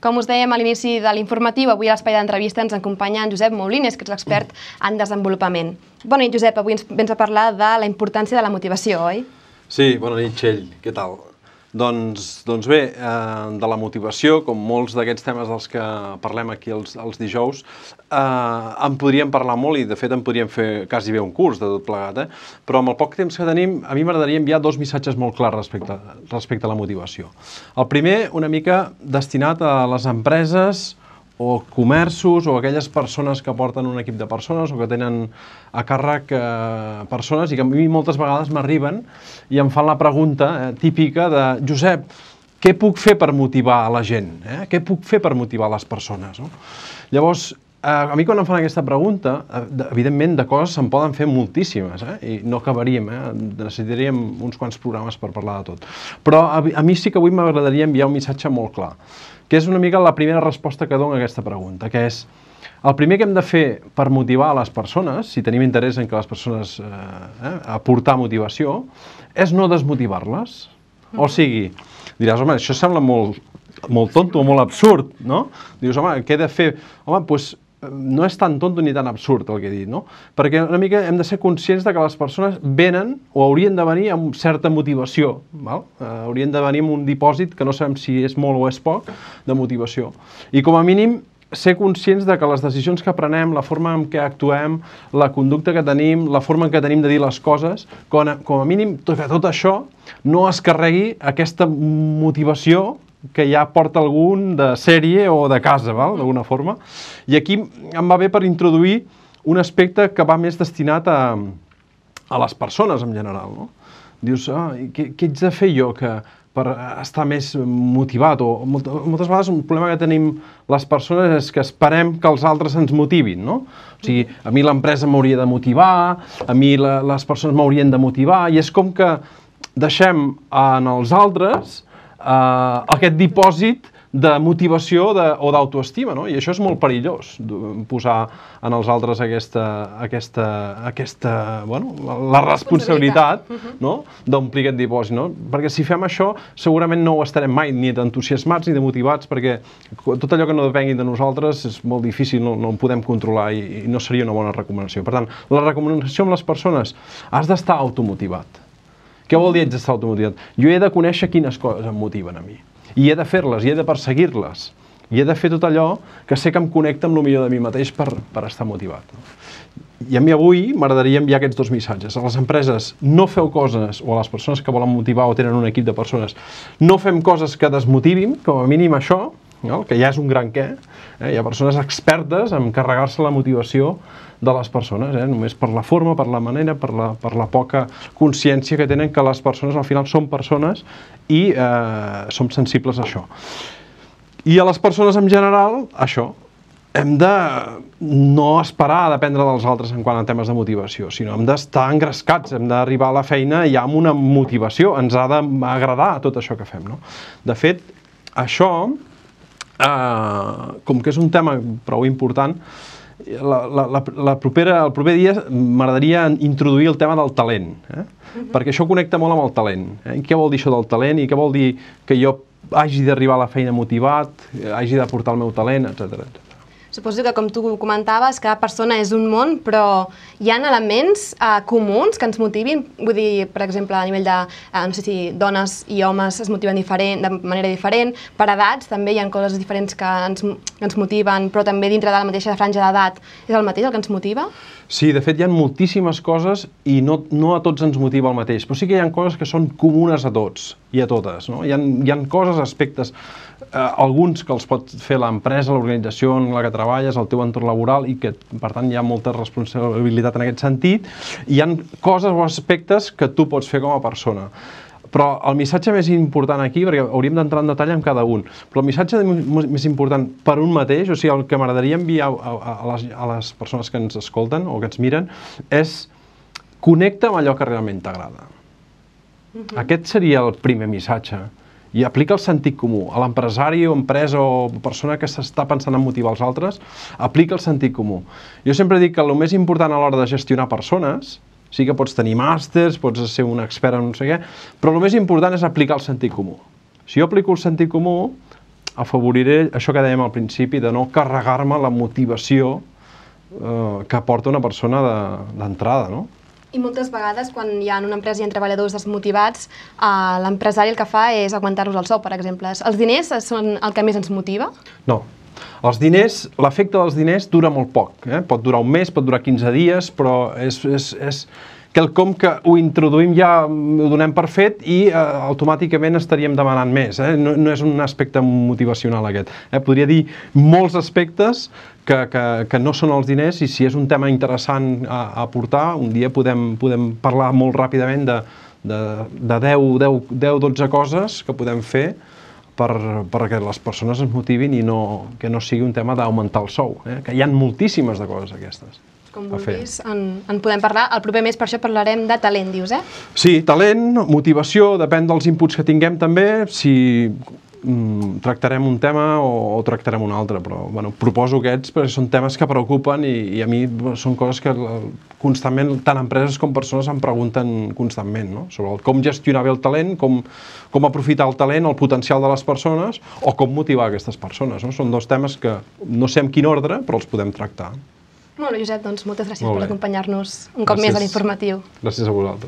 Com us dèiem a l'inici de l'informatiu, avui a l'espai d'entrevista ens acompanya en Josep Moulines, que és l'expert en desenvolupament. Bona nit, Josep. Avui ens vens a parlar de la importància de la motivació, oi? Sí, bona nit, Txell. Què tal? Doncs, doncs bé, eh, de la motivació, com molts d'aquests temes dels que parlem aquí els, els dijous, eh, en podríem parlar molt i de fet en podríem fer quasi bé un curs de tot plegat, eh? però amb el poc temps que tenim a mi m'agradaria enviar dos missatges molt clars respecte, respecte a la motivació. El primer, una mica destinat a les empreses eh, o comerços o aquelles persones que porten un equip de persones o que tenen a càrrec eh, persones i que a mi moltes vegades m'arriben i em fan la pregunta eh, típica de Josep, què puc fer per motivar a la gent? Eh? Què puc fer per motivar les persones? No? Llavors, eh, a mi quan em fan aquesta pregunta, eh, evidentment de coses se'n poden fer moltíssimes, eh? i no acabaríem, eh? necessitaríem uns quants programes per parlar de tot. Però a, a mi sí que avui m'agradaria enviar un missatge molt clar que és una mica la primera resposta que dono a aquesta pregunta, que és el primer que hem de fer per motivar a les persones, si tenim interès en que les persones eh, eh aportar motivació, és no desmotivar-les. O sigui, diràs, home, això sembla molt, molt tonto, molt absurd, no? Dius, home, què he de fer? Home, doncs no és tan tonto ni tan absurd el que he dit, no? Perquè una mica hem de ser conscients de que les persones venen o haurien de venir amb certa motivació, val? Eh, haurien de venir amb un dipòsit que no sabem si és molt o és poc, de motivació. I com a mínim ser conscients de que les decisions que prenem, la forma en què actuem, la conducta que tenim, la forma en què tenim de dir les coses, com a, com a mínim tot, tot això no es carregui aquesta motivació que ja porta algun de sèrie o de casa, mm. d'alguna forma. I aquí em va bé per introduir un aspecte que va més destinat a, a les persones en general. No? Dius, ah, què, què haig de fer jo que, per estar més motivat? O, moltes, moltes vegades un problema que tenim les persones és que esperem que els altres ens motivin, no? O sigui, a mi l'empresa m'hauria de motivar, a mi la, les persones m'haurien de motivar, i és com que deixem en els altres Eh, aquest dipòsit de motivació de, o d'autoestima, no? I això és molt perillós, posar en els altres aquesta, aquesta, aquesta bueno, la responsabilitat, no? D'omplir aquest dipòsit, no? Perquè si fem això, segurament no ho estarem mai ni d'entusiasmats ni de motivats, perquè tot allò que no depengui de nosaltres és molt difícil, no, no ho podem controlar i, i no seria una bona recomanació. Per tant, la recomanació amb les persones, has d'estar automotivat què vol dir haig d'estar automotivat? Jo he de conèixer quines coses em motiven a mi. I he de fer-les, i he de perseguir-les. I he de fer tot allò que sé que em connecta amb el millor de mi mateix per, per estar motivat. No? I a mi avui m'agradaria enviar aquests dos missatges. A les empreses, no feu coses, o a les persones que volen motivar o tenen un equip de persones, no fem coses que desmotivin, com a mínim això, no? que ja és un gran què. Eh? Hi ha persones expertes en carregar-se la motivació de les persones, eh? només per la forma, per la manera, per la, per la poca consciència que tenen que les persones al final són persones i eh, som sensibles a això. I a les persones en general, això, hem de no esperar a dependre dels altres en quant a temes de motivació, sinó hem d'estar engrescats, hem d'arribar a la feina ja amb una motivació, ens ha d'agradar tot això que fem. No? De fet, això Uh, com que és un tema prou important, la, la, la, la propera, el proper dia m'agradaria introduir el tema del talent, eh? Uh mhm. -huh. perquè això connecta molt amb el talent. Eh? Què vol dir això del talent i què vol dir que jo hagi d'arribar a la feina motivat, eh, hagi de portar el meu talent, etc. Suposo que, com tu comentaves, cada persona és un món, però hi ha elements eh, comuns que ens motivin? Vull dir, per exemple, a nivell de, eh, no sé si dones i homes es motiven diferent, de manera diferent, per edats també hi ha coses diferents que ens, que ens motiven, però també dintre de la mateixa franja d'edat és el mateix el que ens motiva? Sí, de fet hi ha moltíssimes coses i no, no a tots ens motiva el mateix, però sí que hi ha coses que són comunes a tots i a totes. No? Hi, ha, hi ha coses, aspectes, eh, alguns que els pot fer l'empresa, l'organització en la que treballa, treballes, el teu entorn laboral i que, per tant, hi ha molta responsabilitat en aquest sentit. Hi han coses o aspectes que tu pots fer com a persona. Però el missatge més important aquí, perquè hauríem d'entrar en detall amb cada un, però el missatge més important per un mateix, o sigui, el que m'agradaria enviar a, a, a, les, a les persones que ens escolten o que ens miren, és connecta amb allò que realment t'agrada. Uh mm-hmm. -huh. Aquest seria el primer missatge i aplica el sentit comú. A l'empresari o empresa o persona que s'està pensant en motivar els altres, aplica el sentit comú. Jo sempre dic que el més important a l'hora de gestionar persones, sí que pots tenir màsters, pots ser un expert en no sé què, però el més important és aplicar el sentit comú. Si jo aplico el sentit comú, afavoriré això que dèiem al principi de no carregar-me la motivació eh, que porta una persona d'entrada, de, no? I moltes vegades, quan hi ha en una empresa hi ha treballadors desmotivats, eh, l'empresari el que fa és aguantar-los el sou, per exemple. Els diners són el que més ens motiva? No. Els diners, l'efecte dels diners dura molt poc. Eh? Pot durar un mes, pot durar 15 dies, però és, és, és, quelcom que ho introduïm ja, mm, ho donem per fet i eh, automàticament estaríem demanant més. Eh? No, no és un aspecte motivacional aquest. Eh? Podria dir molts aspectes que, que, que no són els diners i si és un tema interessant a, a portar, un dia podem, podem parlar molt ràpidament de, de, de 10, 10, 10, 12 coses que podem fer per, perquè les persones es motivin i no, que no sigui un tema d'augmentar el sou, eh? que hi han moltíssimes de coses aquestes com vulguis, en, en podem parlar. El proper mes, per això, parlarem de talent, dius, eh? Sí, talent, motivació, depèn dels inputs que tinguem també, si mm, tractarem un tema o, o tractarem un altre, però bueno, proposo aquests perquè són temes que preocupen i, i a mi són coses que eh, constantment, tant empreses com persones em pregunten constantment, no? sobre el, com gestionar bé el talent, com, com aprofitar el talent, el potencial de les persones o com motivar aquestes persones. No? Són dos temes que no sé en quin ordre, però els podem tractar. Molt bé, Josep, doncs moltes gràcies Molt per acompanyar-nos un cop gràcies. més a l'informatiu. Gràcies a vosaltres.